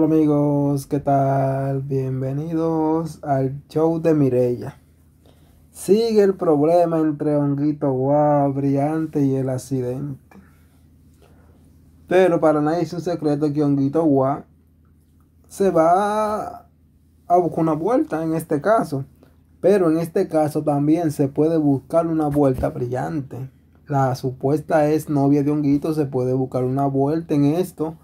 Hola amigos, ¿qué tal? Bienvenidos al show de Mirella. Sigue el problema entre Honguito Guau, Brillante y el accidente. Pero para nadie es un secreto que Honguito Guau se va a buscar una vuelta en este caso. Pero en este caso también se puede buscar una vuelta brillante. La supuesta es novia de Honguito se puede buscar una vuelta en esto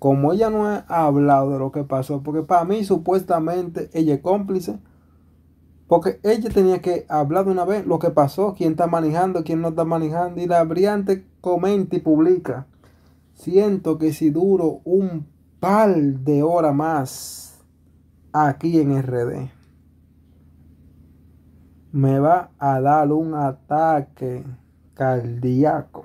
como ella no ha hablado de lo que pasó, porque para mí supuestamente ella es cómplice, porque ella tenía que hablar de una vez lo que pasó, quién está manejando, quién no está manejando, y la brillante comenta y publica. Siento que si duro un par de horas más aquí en RD, me va a dar un ataque cardíaco.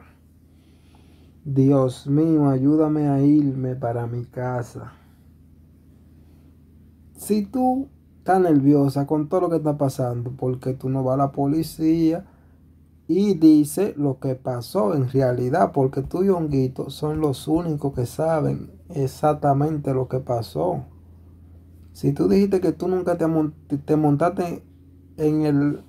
Dios mío, ayúdame a irme para mi casa. Si tú estás nerviosa con todo lo que está pasando, porque tú no vas a la policía y dice lo que pasó en realidad, porque tú y Honguito son los únicos que saben exactamente lo que pasó. Si tú dijiste que tú nunca te, montaste en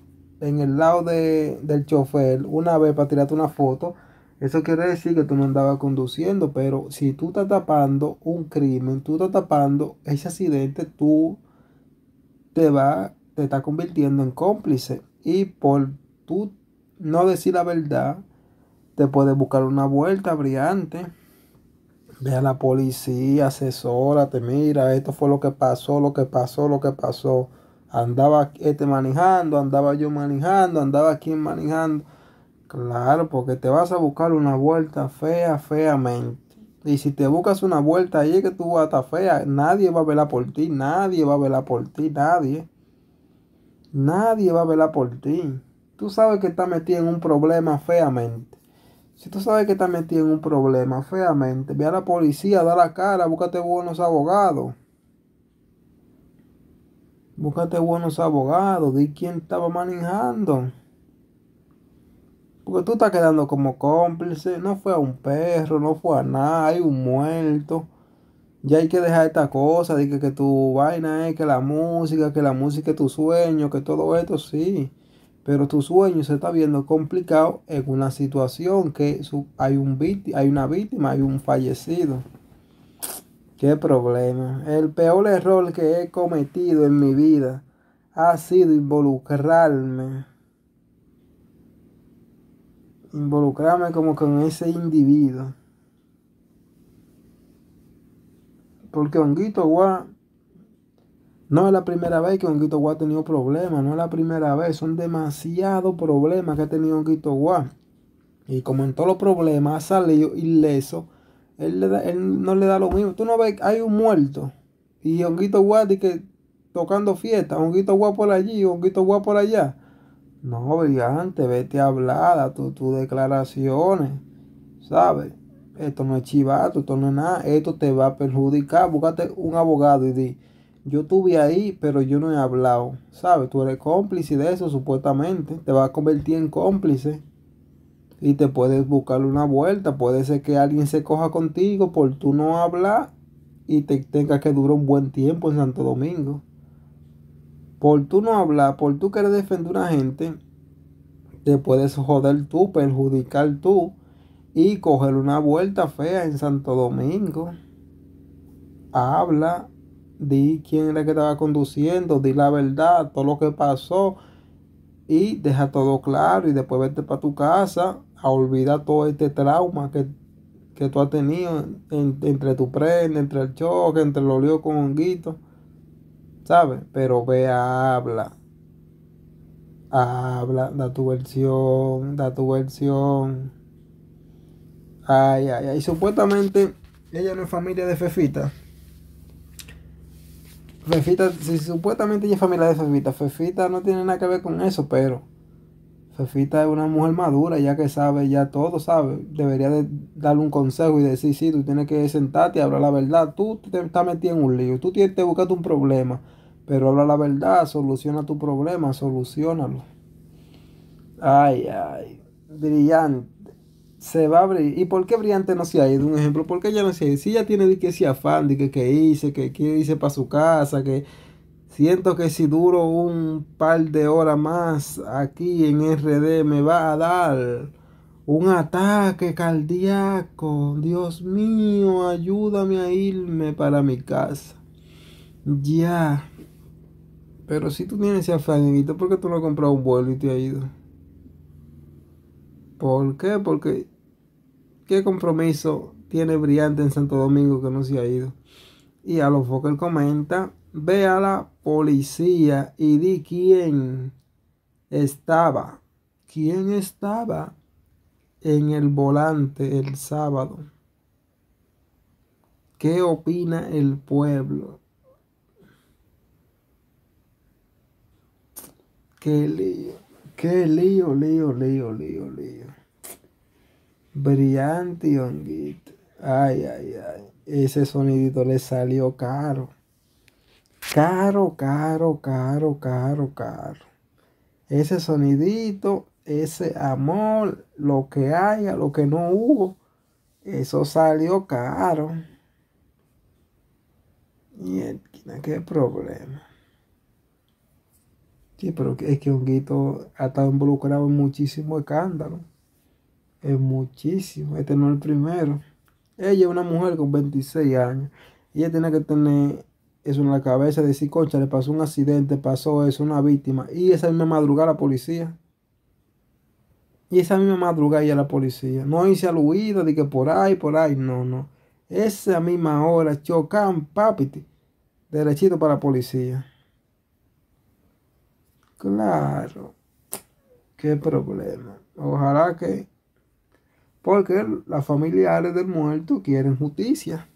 el, lado del chofer una vez para tirarte una foto, eso quiere decir que tú no andabas conduciendo, pero si tú estás tapando un crimen, tú estás tapando ese accidente, tú te vas, te estás convirtiendo en cómplice. Y por tú no decir la verdad, te puedes buscar una vuelta brillante. Ve a la policía, asesórate, mira, esto fue lo que pasó, lo que pasó, lo que pasó. Andaba este manejando, andaba yo manejando, andaba quien manejando Claro, porque te vas a buscar una vuelta fea, feamente. Y si te buscas una vuelta ahí que tú vas a estar fea, nadie va a velar por ti, nadie va a velar por ti, nadie. Nadie va a velar por ti. Tú sabes que estás metido en un problema feamente. Si tú sabes que estás metido en un problema feamente, ve a la policía, da la cara, búscate buenos abogados. Búscate buenos abogados, di quién estaba manejando. Porque tú estás quedando como cómplice. No fue a un perro, no fue a nada, hay un muerto. Ya hay que dejar esta cosa de que, tu vaina es que la música, que la música es tu sueño, que todo esto sí. Pero tu sueño se está viendo complicado en una situación que hay, un hay una víctima, hay un fallecido. Qué problema. El peor error que he cometido en mi vida ha sido involucrarme involucrarme como con ese individuo. Porque Honguito gua, no es la primera vez que Honguito gua ha tenido problemas, no es la primera vez, son demasiados problemas que ha tenido Honguito gua, Y como en todos los problemas ha salido ileso, él, no le da lo mismo. Tú no ves, hay un muerto y Honguito Guá que tocando fiesta, Honguito gua por allí, Honguito gua por allá no, brillante, vete hablada, tus declaraciones, ¿sabes? Esto no es chivato, esto no es nada, esto te va a perjudicar. Búscate un abogado y di, yo estuve ahí, pero yo no he hablado, ¿sabes? Tú eres cómplice de eso, supuestamente. Te vas a convertir en cómplice y te puedes buscar una vuelta. Puede ser que alguien se coja contigo por tú no hablar y te tenga que durar un buen tiempo en Santo Domingo por tú no hablar, por tú querer defender a una gente, te puedes joder tú, perjudicar tú y coger una vuelta fea en Santo Domingo. Habla, di quién era que estaba conduciendo, di la verdad, todo lo que pasó y deja todo claro y después vete para tu casa a olvidar todo este trauma que, que tú has tenido entre tu prenda, entre el choque, entre los líos con honguito. ¿sabes? Pero ve, habla. Habla, da tu versión, da tu versión. Ay, ay, ay. Supuestamente ella no es familia de Fefita. Fefita, si supuestamente ella es familia de Fefita, Fefita no tiene nada que ver con eso, pero Fefita es una mujer madura, ya que sabe, ya todo sabe. Debería de darle un consejo y decir, sí, tú tienes que sentarte y hablar la verdad. Tú te estás metiendo en un lío, tú tienes que buscarte un problema. Pero habla la verdad, soluciona tu problema, solucionalo. Ay, ay, brillante. Se va a abrir. ¿Y por qué brillante no se ha ido? Un ejemplo, ¿por qué ella no se ha ido? Si ya tiene que ese afán, de que, qué hice, que, quiere hice para su casa, que Siento que si duro un par de horas más aquí en RD me va a dar un ataque cardíaco. Dios mío, ayúdame a irme para mi casa. Ya. Pero si tú tienes ese afán, ¿por qué tú no has comprado un vuelo y te has ido? ¿Por qué? Porque ¿qué compromiso tiene Brillante en Santo Domingo que no se ha ido? Y a los él comenta Ve a la policía y di quién estaba. ¿Quién estaba en el volante el sábado? ¿Qué opina el pueblo? Qué lío, qué lío, lío, lío, lío, lío. Brillante y honguito. Ay, ay, ay. Ese sonidito le salió caro. Caro, caro, caro, caro, caro. Ese sonidito, ese amor, lo que haya, lo que no hubo, eso salió caro. Y qué problema. Sí, pero es que Honguito ha estado involucrado en muchísimo escándalo. Es muchísimo. Este no es el primero. Ella es una mujer con 26 años. Ella tiene que tener eso en la cabeza, decir, concha, le pasó un accidente, pasó eso, una víctima. Y esa misma madrugada la policía. Y esa misma madrugada ya la policía. No hice al huido de que por ahí, por ahí. No, no. Esa misma hora chocan, papiti. Derechito para la policía. Claro. Qué problema. Ojalá que. Porque las familiares del muerto quieren justicia.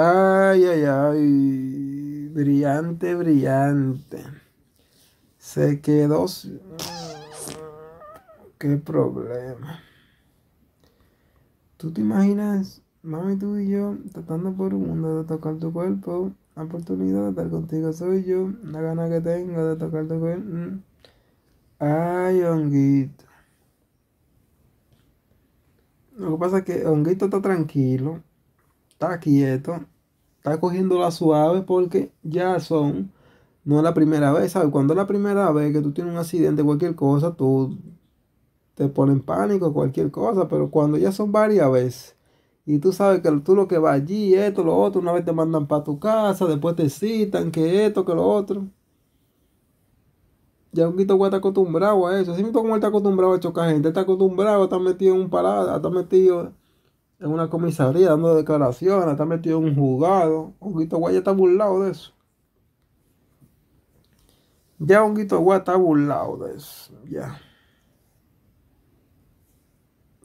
Ay, ay, ay. Brillante, brillante. Se quedó. Mm, qué problema. ¿Tú te imaginas, mami, tú y yo, tratando por un mundo de tocar tu cuerpo? La oportunidad de estar contigo soy yo. La gana que tengo de tocar tu cuerpo. Mm. Ay, honguito. Lo que pasa es que honguito está tranquilo está quieto, está cogiendo la suave porque ya son, no es la primera vez, ¿sabes? Cuando es la primera vez que tú tienes un accidente, cualquier cosa, tú te pones en pánico, cualquier cosa, pero cuando ya son varias veces. Y tú sabes que tú lo que va allí, esto, lo otro, una vez te mandan para tu casa, después te citan, que esto, que lo otro. Ya un güey está acostumbrado a eso. Así mismo como él está acostumbrado a chocar gente, está acostumbrado a estar metido en un parada, está metido en una comisaría dando declaraciones, está metido en un juzgado. Honguito ya está burlado de eso. Ya Honguito Guay está burlado de eso. Ya.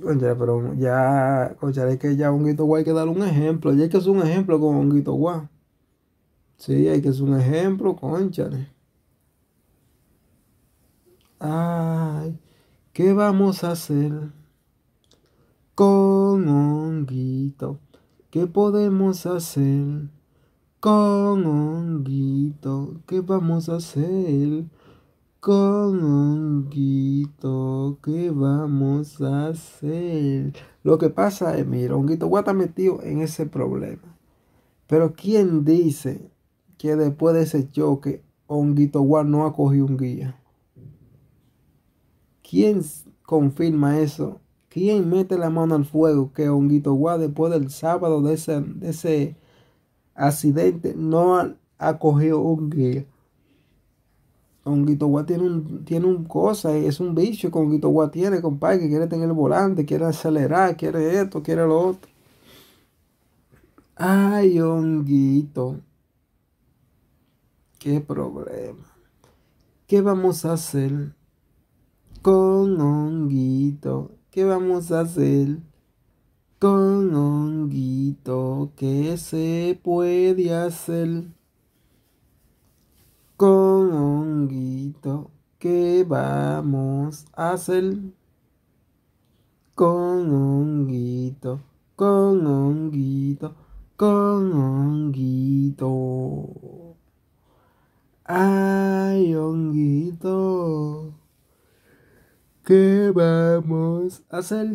Oye, pero ya, es que ya Honguito Guay hay que dar un ejemplo. Ya hay que hacer un ejemplo con Honguito Guay. Sí, hay que hacer un ejemplo, conchale. Ay, ¿qué vamos a hacer? con honguito. ¿Qué podemos hacer? Con honguito. ¿Qué vamos a hacer? Con honguito. ¿Qué vamos a hacer? Lo que pasa es, mira, honguito guata metido en ese problema. Pero ¿quién dice que después de ese choque, honguito guata no ha cogido un guía? ¿Quién confirma eso ¿Quién mete la mano al fuego que Honguito Guá después del sábado de ese, de ese accidente no ha, cogido un Honguito Guá tiene un, tiene un cosa, es un bicho que Honguito Guá tiene, compadre, que quiere tener el volante, quiere acelerar, quiere esto, quiere lo otro. Ay, Honguito. Qué problema. ¿Qué vamos a hacer con Honguito? ¿Qué vamos a hacer? Con honguito, ¿qué se puede hacer? Con honguito, ¿qué vamos a hacer? Con honguito, con honguito, con honguito. Ay, honguito. ¿Qué vamos a hacer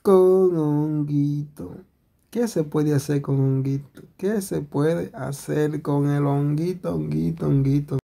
con honguito? ¿Qué se puede hacer con honguito? ¿Qué se puede hacer con el honguito, honguito, honguito,